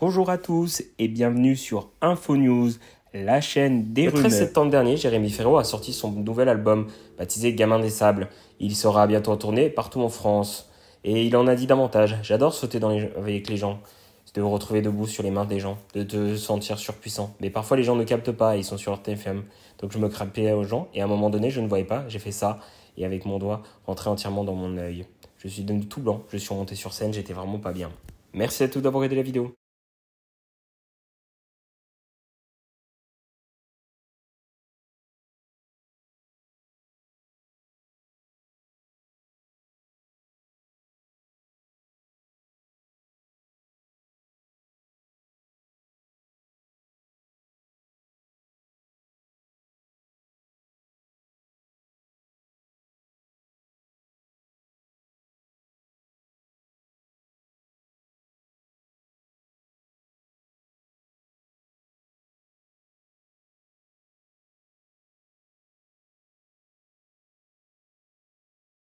Bonjour à tous et bienvenue sur InfoNews, la chaîne des Le 13 septembre dernier, Jérémy Ferro a sorti son nouvel album, baptisé Gamin des Sables. Il sera bientôt en tournée partout en France. Et il en a dit davantage. J'adore sauter dans les... avec les gens. De me retrouver debout sur les mains des gens, de te sentir surpuissant. Mais parfois les gens ne captent pas, ils sont sur leur TFM. Donc je me crapais aux gens et à un moment donné je ne voyais pas, j'ai fait ça et avec mon doigt rentré entièrement dans mon oeil. Je suis devenu tout blanc, je suis remonté sur scène, j'étais vraiment pas bien. Merci à tous d'avoir aidé la vidéo.